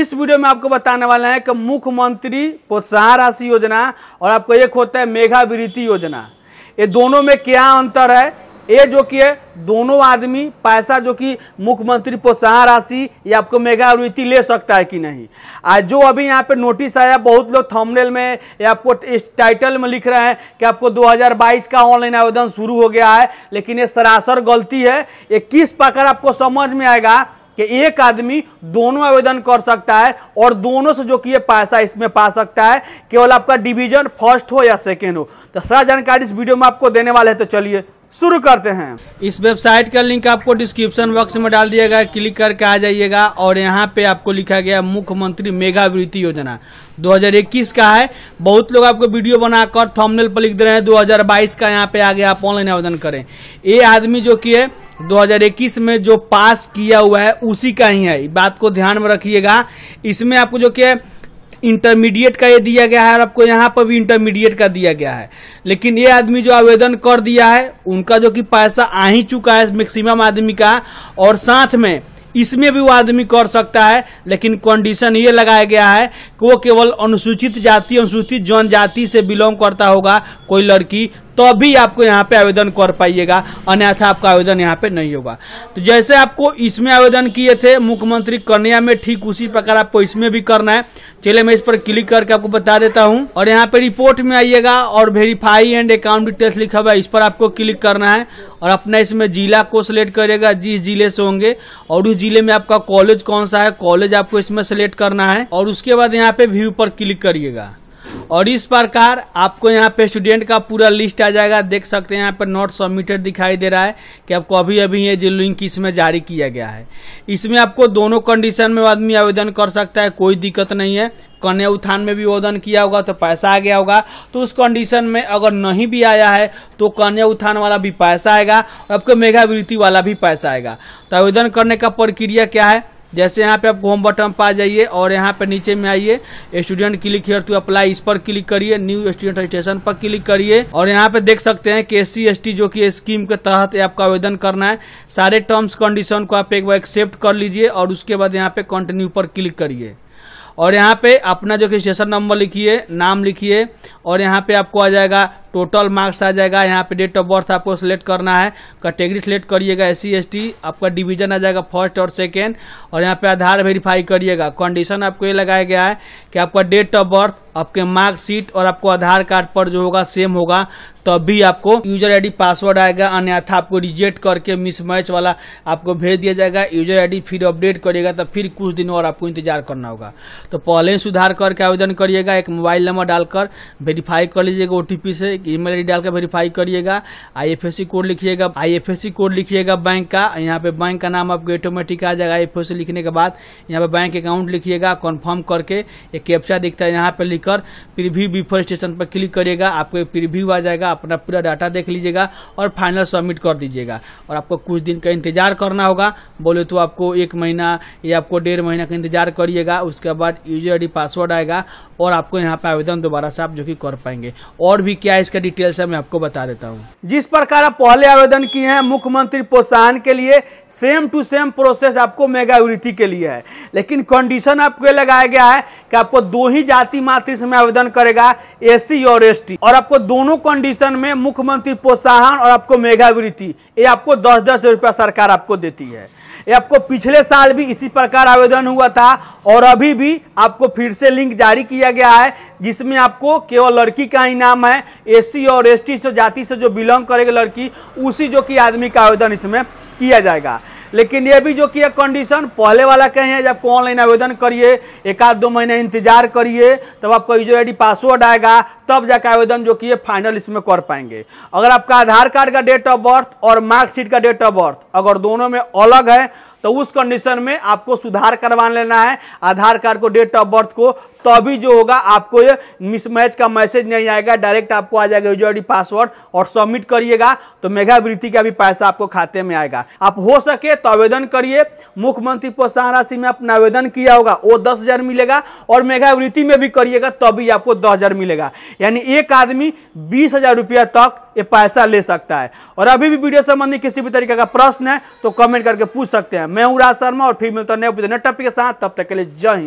इस वीडियो में आपको बताने वाले हैं कि मुख्यमंत्री प्रोत्साहन राशि योजना और आपको एक होता है मेघावृत्ति योजना ये दोनों में क्या अंतर है ये जो कि है दोनों आदमी पैसा जो कि मुख्यमंत्री प्रोत्साहन राशि या आपको मेगावृत्ति ले सकता है कि नहीं आज जो अभी यहाँ पे नोटिस आया बहुत लोग थंबनेल में या आपको इस टाइटल में लिख रहे हैं कि आपको 2022 का ऑनलाइन आवेदन शुरू हो गया है लेकिन ये सरासर गलती है ये किस प्रकार आपको समझ में आएगा कि एक आदमी दोनों आवेदन कर सकता है और दोनों से जो कि पैसा इसमें पा सकता है केवल आपका डिवीजन फर्स्ट हो या सेकेंड हो तो सारा जानकारी इस वीडियो में आपको देने वाले हैं तो चलिए शुरू करते हैं इस वेबसाइट का लिंक आपको डिस्क्रिप्शन बॉक्स में डाल दिया गया क्लिक करके आ जाइएगा और यहाँ पे आपको लिखा गया मुख्यमंत्री मेगा वृत्ति योजना 2021 का है बहुत लोग आपको वीडियो बनाकर थंबनेल पर लिख दे रहे हैं 2022 का यहाँ पे आ गया आप ऑनलाइन आवेदन करें ये आदमी जो कि है 2021 में जो पास किया हुआ है उसी का ही है बात को ध्यान में रखिएगा इसमें आपको जो कि इंटरमीडिएट का ये दिया गया है और आपको यहाँ पर भी इंटरमीडिएट का दिया गया है लेकिन ये आदमी जो आवेदन कर दिया है उनका जो कि पैसा आ ही चुका है मैक्सिमम आदमी का और साथ में इसमें भी वो आदमी कर सकता है लेकिन कंडीशन ये लगाया गया है कि वो केवल अनुसूचित जाति अनुसूचित जनजाति से बिलोंग करता होगा कोई लड़की तो अभी आपको यहाँ पे आवेदन कर पाइएगा अन्यथा आपका आवेदन यहाँ पे नहीं होगा तो जैसे आपको इसमें आवेदन किए थे मुख्यमंत्री कन्या में ठीक उसी प्रकार आपको इसमें भी करना है चलिए मैं इस पर क्लिक करके आपको बता देता हूँ और यहाँ पे रिपोर्ट में आइएगा और वेरीफाई एंड अकाउंट डिटेल्स लिखा हुआ है इस पर आपको क्लिक करना है और अपना इसमें जिला को सिलेक्ट करेगा जिस जिले से होंगे और उस जिले में आपका कॉलेज कौन सा है कॉलेज आपको इसमें सिलेक्ट करना है और उसके बाद यहाँ पे व्यू पर क्लिक करिएगा और इस प्रकार आपको यहाँ पे स्टूडेंट का पूरा लिस्ट आ जाएगा देख सकते हैं यहाँ पर नोट सबमिटेड दिखाई दे रहा है कि आपको अभी अभी ये जो लिंक इसमें जारी किया गया है इसमें आपको दोनों कंडीशन में आदमी आवेदन कर सकता है कोई दिक्कत नहीं है कन्या उत्थान में भी आवेदन किया होगा तो पैसा आ गया होगा तो उस कंडीशन में अगर नहीं भी आया है तो कन्या उत्थान वाला भी पैसा आएगा और आपको मेघावृत्ति वाला भी पैसा आएगा तो आवेदन करने का प्रक्रिया क्या है जैसे यहाँ पे आप होम बटन पर आ जाइए और यहाँ पे नीचे में आइए student click here to apply इस पर क्लिक करिए न्यू स्टूडेंट रजिस्ट्रेशन पर क्लिक करिए और यहाँ पे देख सकते हैं कि एस सी जो कि स्कीम के तहत आपका आवेदन करना है सारे टर्म्स कंडीशन को आप एक बार एक्सेप्ट कर लीजिए और उसके बाद यहाँ पे कंटिन्यू पर क्लिक करिए और यहाँ पे अपना जो रजिस्ट्रेशन नंबर लिखिए नाम लिखिए और यहाँ पे आपको आ जाएगा टोटल मार्क्स आ जाएगा यहाँ पे डेट ऑफ बर्थ आपको सिलेक्ट करना है कैटेगरी सिलेक्ट करिएगा एस सी आपका डिवीजन आ जाएगा फर्स्ट और सेकेंड और यहाँ पे आधार वेरीफाई करिएगा कंडीशन आपको ये लगाया गया है कि आपका डेट ऑफ बर्थ आपके मार्कशीट और आपको आधार कार्ड पर जो होगा सेम होगा तभी तो आपको यूजर आईडी पासवर्ड आएगा अन्यथा आपको रिजेक्ट करके मिसमैच वाला आपको भेज दिया जाएगा यूजर आईडी फिर अपडेट करिएगा तो फिर कुछ दिनों और आपको इंतजार करना होगा तो पहले सुधार करके आवेदन करिएगा एक मोबाइल नंबर डालकर वेरीफाई कर लीजिएगा ओटीपी से एक ईमेल आईडी डालकर वेरीफाई करिएगा आईएफएससी कोड लिखिएगा आईएफएससी कोड लिखिएगा बैंक का यहाँ पे बैंक का नाम आपको ऑटोमेटिक आ जाएगा आईएफएससी लिखने के बाद यहाँ पे बैंक अकाउंट लिखिएगा कन्फर्म करके एक कैप्चा दिखता है यहाँ पे लिखकर प्रीव्यू बिफोर स्टेशन पर क्लिक करिएगा आपको प्रीव्यू आ जाएगा अपना पूरा डाटा देख लीजिएगा और फाइनल सबमिट कर दीजिएगा और आपको कुछ दिन का इंतजार करना होगा बोले तो आपको एक महीना या आपको डेढ़ महीना का इंतजार करिएगा उसके बाद यूजर आई पासवर्ड आएगा और आपको यहाँ पे आवेदन दोबारा से आप जो कि कर पाएंगे और भी क्या इसके इसका डिटेल्स है मैं आपको बता देता हूँ जिस प्रकार आप पहले आवेदन किए हैं मुख्यमंत्री प्रोत्साहन के लिए सेम टू सेम प्रोसेस आपको वृत्ति के लिए है लेकिन कंडीशन आपको लगाया गया है कि आपको दो ही जाति मात्र में आवेदन करेगा एससी और एस और आपको दोनों कंडीशन में मुख्यमंत्री प्रोत्साहन और आपको मेगावृत्ति ये आपको दस दस रुपया सरकार आपको देती है ये आपको पिछले साल भी इसी प्रकार आवेदन हुआ था और अभी भी आपको फिर से लिंक जारी किया गया है जिसमें आपको केवल लड़की का ही नाम है एससी और एसटी से जाति से जो बिलोंग करेगी लड़की उसी जो कि आदमी का आवेदन इसमें किया जाएगा लेकिन ये भी जो कि कंडीशन पहले वाला कहीं है जब आपको ऑनलाइन आवेदन करिए एक आध दो महीने इंतजार करिए तब आपका यूजर आई पासवर्ड आएगा तब जाकर आवेदन जो कि फाइनल इसमें कर पाएंगे अगर आपका आधार कार्ड का डेट ऑफ बर्थ और मार्कशीट का डेट ऑफ बर्थ अगर दोनों में अलग है तो उस कंडीशन में आपको सुधार करवा लेना है आधार कार्ड को डेट ऑफ बर्थ को तो अभी जो होगा आपको ये मिसमैच का मैसेज नहीं आएगा डायरेक्ट आपको आ जाएगा यूजर आई पासवर्ड और सबमिट करिएगा तो मेघावृत्ति का भी पैसा आपको खाते में आएगा आप हो सके तो आवेदन करिए मुख्यमंत्री प्रोत्साहन राशि में अपना आवेदन किया होगा वो दस हजार मिलेगा और मेघावृत्ति में भी करिएगा तभी तो आपको दस हजार मिलेगा यानी एक आदमी बीस हजार रुपया तक ये पैसा ले सकता है और अभी भी वीडियो संबंधी किसी भी तरीके का प्रश्न है तो कमेंट करके पूछ सकते हैं मैं हूं राज शर्मा और फिर मिलता नए टॉपिक के साथ तब तक के लिए जय हिंद